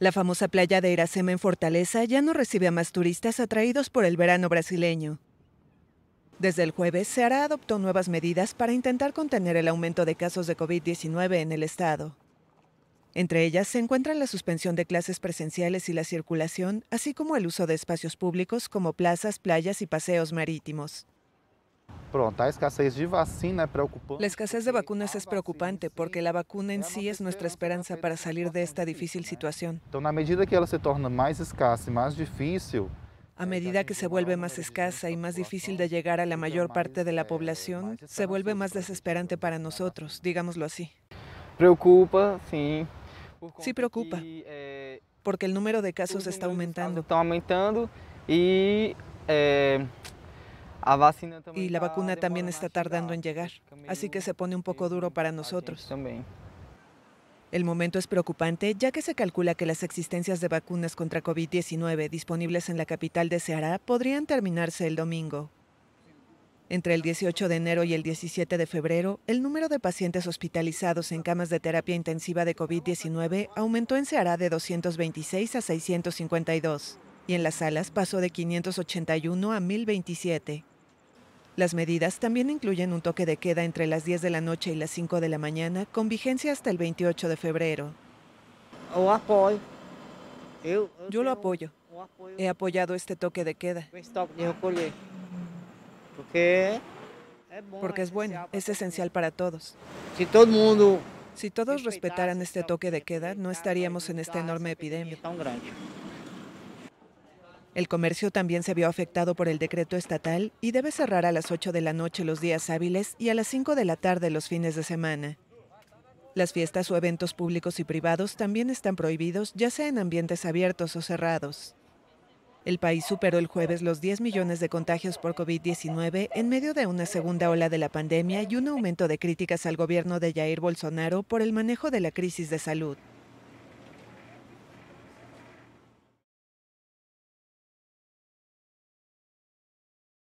La famosa playa de Iracema en Fortaleza ya no recibe a más turistas atraídos por el verano brasileño. Desde el jueves, Seara adoptó nuevas medidas para intentar contener el aumento de casos de COVID-19 en el estado. Entre ellas se encuentran la suspensión de clases presenciales y la circulación, así como el uso de espacios públicos como plazas, playas y paseos marítimos. Pronto, de vacina preocupante. La escasez de vacunas ah, es preocupante porque la vacuna en sí es nuestra esperanza para salir de esta difícil situación. Entonces, a medida que se torna más escasa y más difícil, a medida que se vuelve más escasa y más difícil de llegar a la mayor parte de la eh, población, se vuelve más desesperante para nosotros, digámoslo así. Preocupa, sí. Sí preocupa, eh, porque el número de casos está aumentando. Está aumentando y... Eh, y la vacuna también está tardando en llegar, así que se pone un poco duro para nosotros. El momento es preocupante, ya que se calcula que las existencias de vacunas contra COVID-19 disponibles en la capital de Ceará podrían terminarse el domingo. Entre el 18 de enero y el 17 de febrero, el número de pacientes hospitalizados en camas de terapia intensiva de COVID-19 aumentó en Ceará de 226 a 652 y en las salas pasó de 581 a 1027. Las medidas también incluyen un toque de queda entre las 10 de la noche y las 5 de la mañana, con vigencia hasta el 28 de febrero. Yo lo apoyo. He apoyado este toque de queda. Porque es bueno, es esencial para todos. Si todo mundo si todos respetaran este toque de queda, no estaríamos en esta enorme epidemia. El comercio también se vio afectado por el decreto estatal y debe cerrar a las 8 de la noche los días hábiles y a las 5 de la tarde los fines de semana. Las fiestas o eventos públicos y privados también están prohibidos, ya sea en ambientes abiertos o cerrados. El país superó el jueves los 10 millones de contagios por COVID-19 en medio de una segunda ola de la pandemia y un aumento de críticas al gobierno de Jair Bolsonaro por el manejo de la crisis de salud.